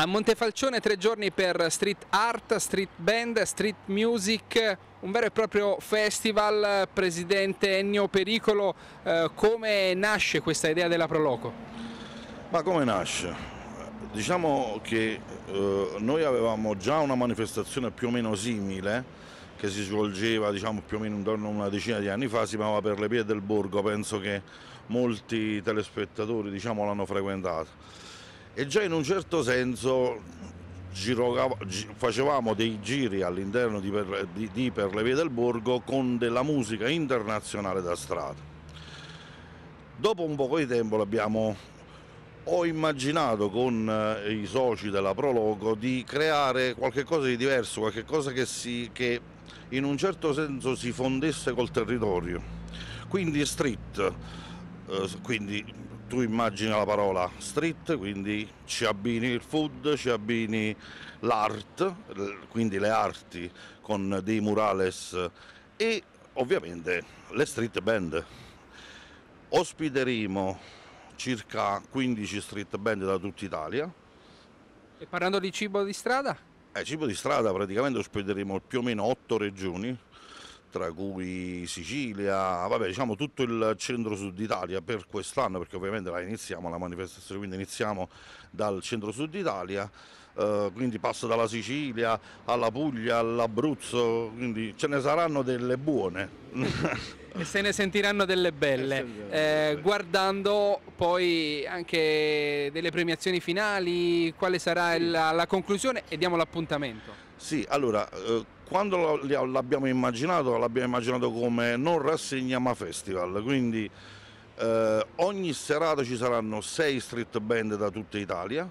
A Montefalcione tre giorni per street art, street band, street music, un vero e proprio festival. Presidente Ennio Pericolo, eh, come nasce questa idea della Proloco? Ma come nasce? Diciamo che eh, noi avevamo già una manifestazione più o meno simile che si svolgeva diciamo, più o meno intorno a una decina di anni fa, si chiamava Per le vie del borgo, penso che molti telespettatori diciamo, l'hanno frequentata e già in un certo senso facevamo dei giri all'interno di, di, di per le vie del borgo con della musica internazionale da strada. Dopo un po' di tempo l'abbiamo ho immaginato con eh, i soci della Prologo di creare qualcosa di diverso, qualcosa che, che in un certo senso si fondesse col territorio. Quindi street, eh, quindi tu immagini la parola street, quindi ci abbini il food, ci abbini l'art, quindi le arti con dei murales e ovviamente le street band. Ospiteremo circa 15 street band da tutta Italia. E parlando di cibo di strada? Eh, cibo di strada praticamente ospiteremo più o meno 8 regioni tra cui Sicilia, vabbè, diciamo tutto il centro-sud Italia per quest'anno, perché ovviamente la iniziamo la manifestazione, quindi iniziamo dal centro-sud Italia, eh, quindi passo dalla Sicilia alla Puglia, all'Abruzzo, quindi ce ne saranno delle buone. e se ne sentiranno delle belle, eh, eh guardando poi anche delle premiazioni finali, quale sarà la, la conclusione e diamo l'appuntamento. Sì, allora... Eh, quando l'abbiamo immaginato, l'abbiamo immaginato come non rassegna ma festival, quindi eh, ogni serata ci saranno sei street band da tutta Italia,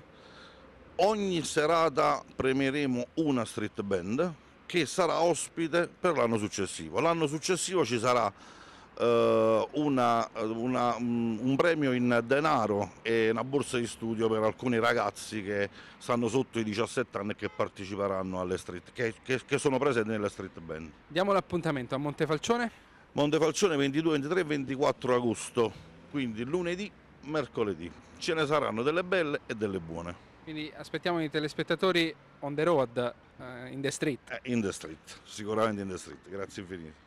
ogni serata premieremo una street band che sarà ospite per l'anno successivo. L'anno successivo ci sarà eh, una, una, mm, un premio in denaro e una borsa di studio per alcuni ragazzi che stanno sotto i 17 anni e che parteciperanno alle street, che, che, che sono presenti nelle street band. Diamo l'appuntamento a Montefalcione? Montefalcione 22, 23 e 24 agosto, quindi lunedì, mercoledì. Ce ne saranno delle belle e delle buone. Quindi aspettiamo i telespettatori on the road, uh, in the street. Eh, in the street, sicuramente in the street, grazie infinito.